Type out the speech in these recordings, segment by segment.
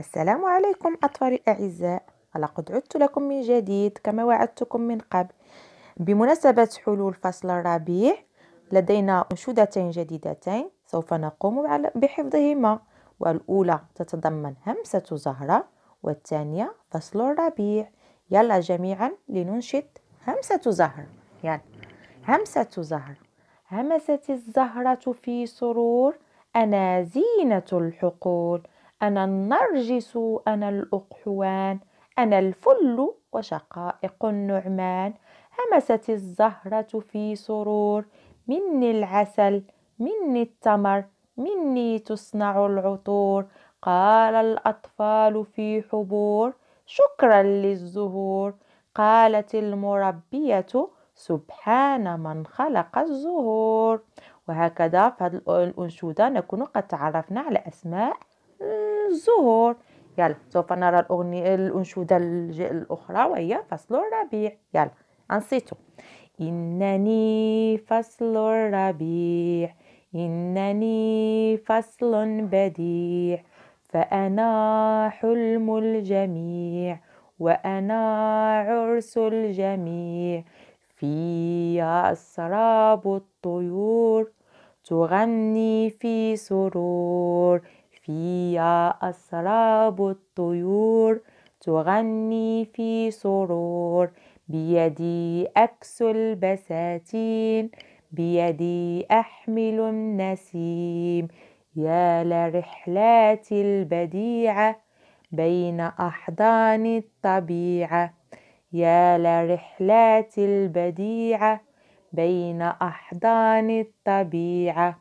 السلام عليكم أطفالي الأعزاء لقد عدت لكم من جديد كما وعدتكم من قبل بمناسبة حلول فصل الربيع لدينا أنشودتين جديدتين سوف نقوم بحفظهما والأولى تتضمن همسة زهرة والثانية فصل الربيع يلا جميعا لننشد همسة زهر يلا همسة زهر همست الزهرة في سرور أنا زينة الحقول أنا النرجس أنا الأقحوان أنا الفل وشقائق النعمان همست الزهرة في سرور مني العسل مني التمر مني تصنع العطور قال الأطفال في حبور شكرا للزهور قالت المربية سبحان من خلق الزهور وهكذا في هذه الأنشودة نكون قد تعرفنا على أسماء الزهور يلا سوف نرى الأغنية الأنشودة الأخرى وهي فصل الربيع يلا أنصتوا إنني فصل الربيع إنني فصل بديع فأنا حلم الجميع وأنا عرس الجميع في أسراب الطيور تغني في سرور فيها أسراب الطيور تغني في سرور بيدي أكسو البساتين بيدي أحمل النسيم يا لرحلاتي البديعة بين أحضان الطبيعة يا لرحلاتي البديعة بين أحضان الطبيعة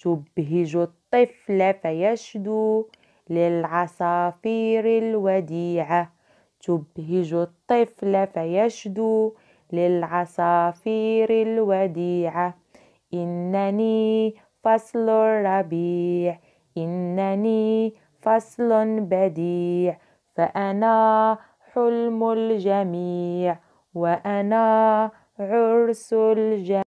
تبهج الطبيعة الطفل فيشدو للعصافير الوديعة تبهج الطفل فيشدو للعصافير الوديعة إنني فصل الربيع إنني فصل بديع فأنا حلم الجميع وأنا عرس الجميع